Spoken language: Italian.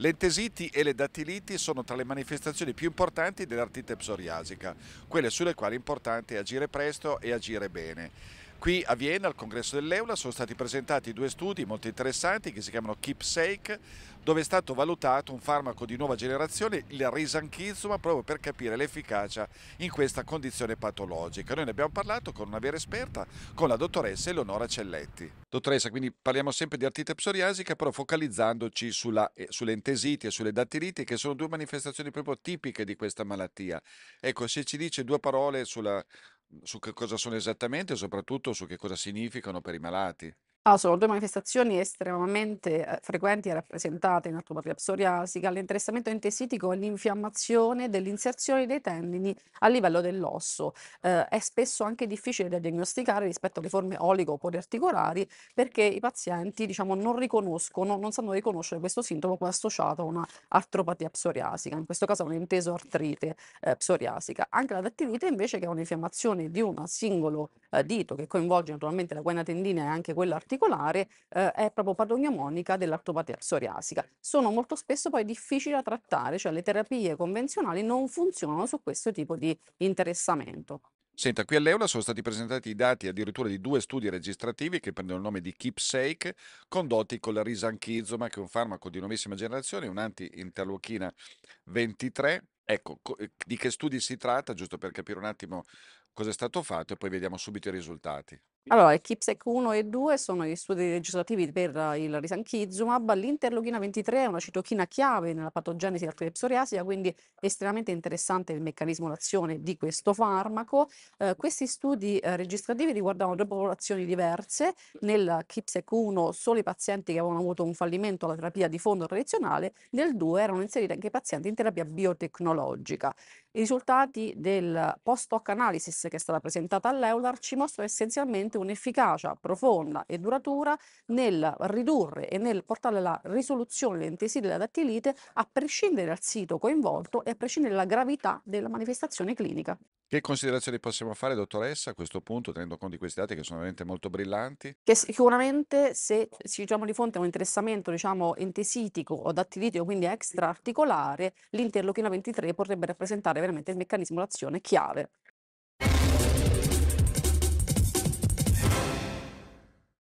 L'entesiti e le dattiliti sono tra le manifestazioni più importanti dell'artite psoriasica, quelle sulle quali è importante agire presto e agire bene. Qui a Vienna, al congresso dell'Eula, sono stati presentati due studi molto interessanti che si chiamano Keepsake, dove è stato valutato un farmaco di nuova generazione, il risanchizuma, proprio per capire l'efficacia in questa condizione patologica. Noi ne abbiamo parlato con una vera esperta, con la dottoressa Eleonora Celletti. Dottoressa, quindi parliamo sempre di artite psoriasica, però focalizzandoci sulla, eh, sulle entesiti e sulle dattiliti, che sono due manifestazioni proprio tipiche di questa malattia. Ecco, se ci dice due parole sulla, su che cosa sono esattamente e soprattutto su che cosa significano per i malati. Ah, sono due manifestazioni estremamente eh, frequenti e rappresentate in atopatia psoriasica, l'interessamento intesitico è l'infiammazione dell'inserzione dei tendini a livello dell'osso. Eh, è spesso anche difficile da diagnosticare rispetto alle forme oligo articolari perché i pazienti diciamo, non riconoscono, non sanno riconoscere questo sintomo come associato a una artropatia psoriasica, in questo caso a inteso artrite eh, psoriasica. Anche la dattilite invece che è un'infiammazione di un singolo eh, dito, che coinvolge naturalmente la guaina tendina e anche quella articolare, eh, è proprio patognomonica dell'artopatia psoriasica. Sono molto spesso poi difficili da trattare, cioè le terapie convenzionali non funzionano su questo tipo di interessamento. Senta, qui all'Eula sono stati presentati i dati addirittura di due studi registrativi che prendono il nome di Keepsake, condotti con la risanchizoma, che è un farmaco di nuovissima generazione, un'anti-interlochina 23, Ecco, eh, di che studi si tratta, giusto per capire un attimo cosa è stato fatto e poi vediamo subito i risultati. Allora, il KIPSEC 1 e 2 sono gli studi legislativi per eh, il risanchizumab. L'interlochina 23 è una citochina chiave nella patogenesi dell'artrite psoriasica, quindi estremamente interessante il meccanismo d'azione di questo farmaco. Eh, questi studi eh, registrativi riguardavano due popolazioni diverse. Nel KIPSEC 1 solo i pazienti che avevano avuto un fallimento alla terapia di fondo tradizionale, nel 2 erano inseriti anche i pazienti in terapia biotecnologica immunologica. I risultati del post-hoc analysis che è stata presentata all'Eular ci mostrano essenzialmente un'efficacia profonda e duratura nel ridurre e nel portare alla risoluzione l'entesi della dattilite a prescindere dal sito coinvolto e a prescindere dalla gravità della manifestazione clinica. Che considerazioni possiamo fare, dottoressa, a questo punto, tenendo conto di questi dati che sono veramente molto brillanti? Che sicuramente se ci diciamo di fonte a un interessamento diciamo, entesitico o dattilitico, quindi extra articolare, l'interlochina 23 potrebbe rappresentare veramente il meccanismo d'azione chiave